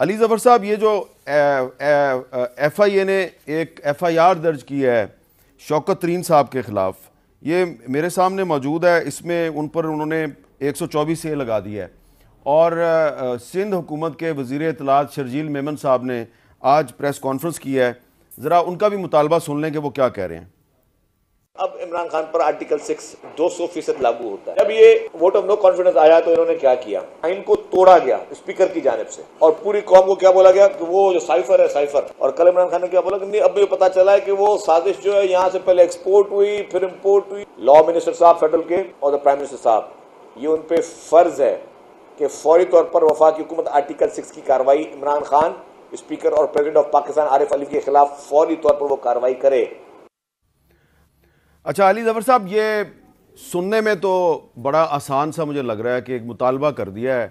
अली ज़फ़र साहब ये जो एफ़ आई ए ने एक एफ़ आई आर दर्ज की है शौकत तरीन साहब के ख़िलाफ़ ये मेरे सामने मौजूद है इसमें उन पर उन्होंने एक सौ चौबीस ए लगा दी है और सिंध हुकूमत के वजीर अतलात शर्जील मेमन साहब ने आज प्रेस कॉन्फ्रेंस की है ज़रा उनका भी मुतालबा सुन लें कि वो क्या कह रहे हैं अब इमरान खान पर आर्टिकल सिक्स दो सौ फीसद लागू होता है जब ये वोट ऑफ नो कॉन्फिडेंस आया तो इन्होंने क्या किया आइन को तोड़ा गया स्पीकर की जानब से और पूरी कौम को क्या बोला गया कि वो जो साइफर है साइफर और कल इमरान खान ने क्या बोला कि अब ये पता चला है कि वो साजिश जो है यहाँ से पहले एक्सपोर्ट हुई फिर इम्पोर्ट हुई लॉ मिनिस्टर साहब फेडरल के और प्राइम मिनिस्टर साहब ये उन पर फर्ज है कि फौरी तौर पर वफाकी हुकूमत आर्टिकल सिक्स की कार्रवाई इमरान खान स्पीकर और प्रेजिडेंट ऑफ पाकिस्तान आरिफ अली के खिलाफ फौरी तौर पर वो कार्रवाई करे अच्छा अली जफर साहब ये सुनने में तो बड़ा आसान सा मुझे लग रहा है कि एक मुतालबा कर दिया है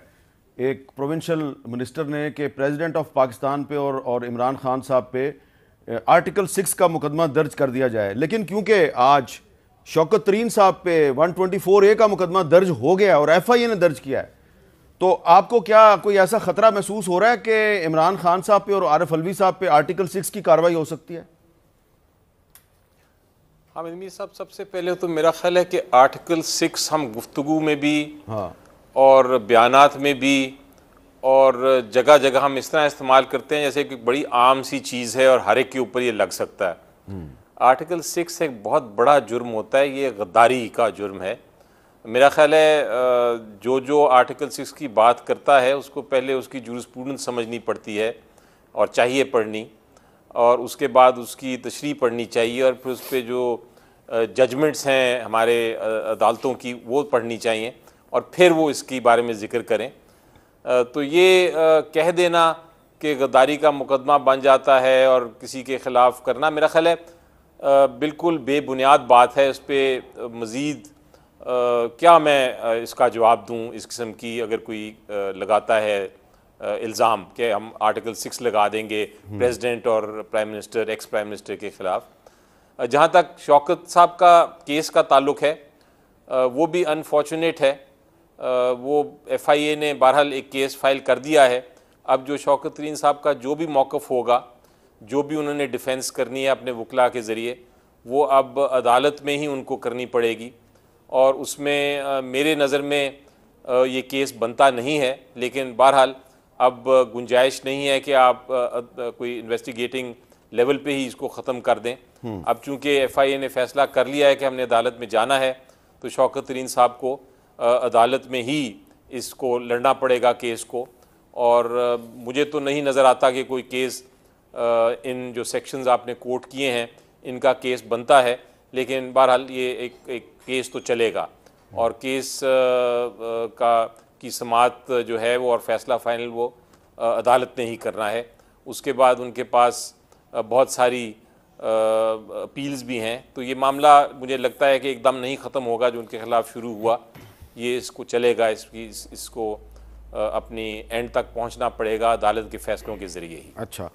एक प्रोविंशल मिनिस्टर ने कि प्रेसिडेंट ऑफ पाकिस्तान पे और और इमरान खान साहब पे आर्टिकल सिक्स का मुकदमा दर्ज कर दिया जाए लेकिन क्योंकि आज शौकत तरीन साहब पे 124 ए का मुकदमा दर्ज हो गया और एफ आई ए ने दर्ज किया है तो आपको क्या कोई ऐसा ख़तरा महसूस हो रहा है कि इमरान खान साहब पे और आरफ अलवी साहब पे आर्टिकल सिक्स की कार्रवाई हो सकती है मीर साहब सबसे पहले तो मेरा ख्याल है कि आर्टिकल सिक्स हम गुफ्तु में भी हाँ। और बयानात में भी और जगह जगह हम इस तरह इस्तेमाल करते हैं जैसे कि बड़ी आम सी चीज़ है और हर एक के ऊपर ये लग सकता है हम्म। आर्टिकल सिक्स एक बहुत बड़ा जुर्म होता है ये गद्दारी का जुर्म है मेरा ख्याल है जो जो आर्टिकल सिक्स की बात करता है उसको पहले उसकी जूसपूडेंस समझनी पड़ती है और चाहिए पढ़नी और उसके बाद उसकी तशरी पढ़नी चाहिए और फिर उस पर जो जजमेंट्स हैं हमारे अदालतों की वो पढ़नी चाहिए और फिर वो इसके बारे में ज़िक्र करें तो ये कह देना कि गद्दारी का मुकदमा बन जाता है और किसी के ख़िलाफ़ करना मेरा ख्याल है बिल्कुल बेबुनियाद बात है उस पर मज़ीद क्या मैं इसका जवाब दूँ इस किस्म की अगर कोई लगाता है इल्ज़ाम के हम आर्टिकल सिक्स लगा देंगे हम्म। प्रेसिडेंट और prime minister ex prime minister के ख़िलाफ़ जहाँ तक शौकत साहब का केस का ताल्लुक है वो भी अनफॉर्चुनेट है वो एफ आई ए ने बहरहाल एक केस फाइल कर दिया है अब जो शौकत तरीन साहब का जो भी मौक़ होगा जो भी उन्होंने डिफेंस करनी है अपने वकला के ज़रिए वो अब अदालत में ही उनको करनी पड़ेगी और उसमें मेरे नज़र में ये केस बनता नहीं है लेकिन बहरहाल अब गुंजाइश नहीं है कि आप कोई इन्वेस्टिगेटिंग लेवल पे ही इसको ख़त्म कर दें हम्म। अब चूंकि एफ आई ए ने फैसला कर लिया है कि हमने अदालत में जाना है तो शौकत तरीन साहब को अदालत में ही इसको लड़ना पड़ेगा केस को और मुझे तो नहीं नज़र आता कि कोई केस इन जो सेक्शंस आपने कोर्ट किए हैं इनका केस बनता है लेकिन बहरहाल ये एक एक केस तो चलेगा हम्म। और केस का की समात जो है वो और फैसला फाइनल वो अदालत ने ही करना है उसके बाद उनके पास बहुत सारी अपील्स भी हैं तो ये मामला मुझे लगता है कि एकदम नहीं ख़त्म होगा जो उनके ख़िलाफ़ शुरू हुआ ये इसको चलेगा इसकी इस, इसको अपनी एंड तक पहुंचना पड़ेगा अदालत के फैसलों के ज़रिए ही अच्छा